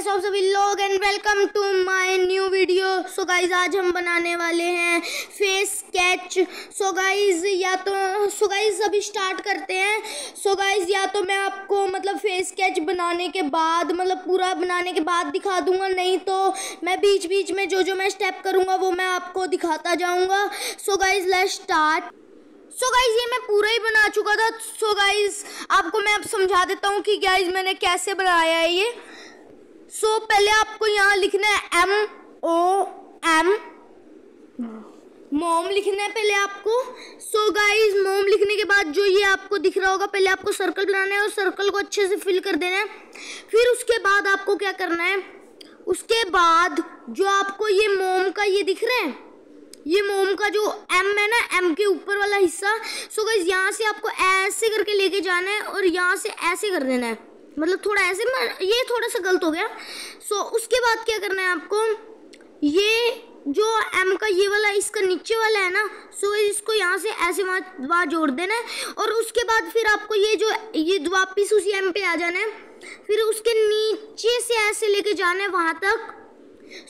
guys आप सभी लोग and welcome to my new video so guys आज हम बनाने वाले हैं फेस स्केच सो गाइस या तो सो गाइस अभी स्टार्ट करते हैं सो so गाइस या तो मैं आपको मतलब फेस स्केच बनाने के बाद मतलब पूरा बनाने के बाद दिखा दूंगा नहीं तो मैं बीच बीच में जो जो मैं स्टेप करूँगा वो मैं आपको दिखाता जाऊँगा सो गाइज ले स्टार्ट सो so गाइज ये मैं पूरा ही बना चुका था सो so गाइज आपको मैं अब समझा देता हूँ कि गाइज मैंने कैसे बनाया है ये सो पहले आपको यहाँ लिखना है एम ओ एम मोम लिखना है पहले आपको सो गाइज मोम लिखने के बाद जो ये आपको दिख रहा होगा पहले आपको सर्कल बनाना है और सर्कल को अच्छे से फिल कर देना है फिर उसके बाद आपको क्या करना है उसके बाद जो आपको ये मोम का ये दिख रहा है ये मोम का जो एम है ना एम के ऊपर वाला हिस्सा सो गाइज यहाँ से आपको ऐसे करके लेके जाना है और यहाँ से ऐसे कर देना है मतलब थोड़ा ऐसे मर, ये थोड़ा सा गलत हो गया सो so, उसके बाद क्या करना है आपको ये जो एम का ये वाला इसका नीचे वाला है ना सो इसको यहाँ से ऐसे वहाँ वहाँ जोड़ देना है और उसके बाद फिर आपको ये जो ये वापिस उसी एम पे आ जाना है फिर उसके नीचे से ऐसे लेके जाना है वहाँ तक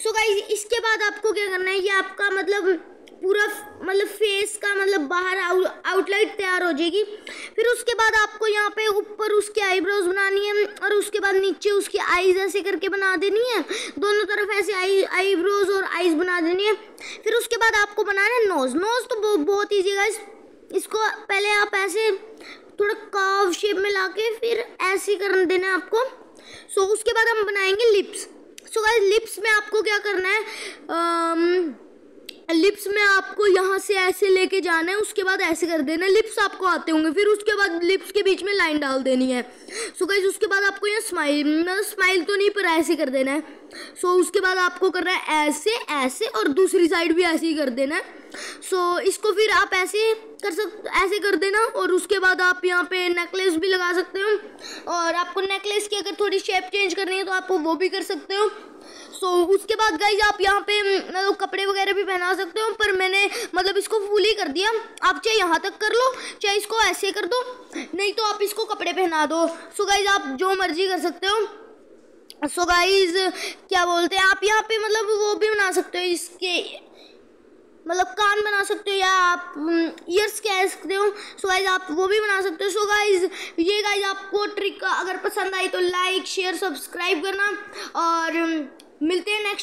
सो so गाइज इसके बाद आपको क्या करना है ये आपका मतलब पूरा मतलब फेस का मतलब बाहर आउटलाइट तैयार हो जाएगी फिर उसके बाद आपको यहाँ पे ऊपर उसकी आईब्रोज बनानी है और उसके बाद नीचे उसकी आईज ऐसे करके बना देनी है दोनों तरफ ऐसे आई आईब्रोज और आईज बना देनी है फिर उसके बाद आपको बनाना है नोज़ नोज़ तो बहुत बहुत ईजी है इसको पहले आप ऐसे थोड़ा काव शेप में ला के फिर ऐसे कर देना है आपको सो उसके बाद हम बनाएंगे लिप्स सो गाइस लिप्स में आपको क्या करना है लिप्स में आपको यहाँ से ऐसे लेके जाना है उसके बाद ऐसे कर देना लिप्स आपको आते होंगे फिर उसके बाद लिप्स के बीच में लाइन डाल देनी है सो गाइज उसके बाद आपको यहाँ स्माइल स्माइल तो नहीं पर ऐसे कर देना है सो उसके बाद आपको करना है ऐसे ऐसे और दूसरी साइड भी ऐसे ही कर देना है सो so, इसको फिर आप ऐसे कर सक ऐसे कर देना और उसके बाद आप यहाँ पे नेकलेस भी लगा सकते हो और आपको नेकलेस की अगर थोड़ी शेप चेंज करनी है तो आप वो भी कर सकते हो सो so, उसके बाद गाइज आप यहाँ पे मतलब कपड़े वगैरह भी पहना सकते हो पर मैंने मतलब इसको फूल ही कर दिया आप चाहे यहाँ तक कर लो चाहे इसको ऐसे कर दो नहीं तो आप इसको कपड़े पहना दो सो so, गाइज आप जो मर्जी कर सकते हो सो so, गाइज क्या बोलते हैं आप यहाँ पे मतलब वो भी बना सकते हो इसके मतलब कान बना सकते हो या आप ईयर्स कह सकते हो सो गाइज आप वो भी बना सकते हो सो गाइज ये गाइज आपको ट्रिक अगर पसंद आई तो लाइक शेयर सब्सक्राइब करना और मिलते हैं नेक्स्ट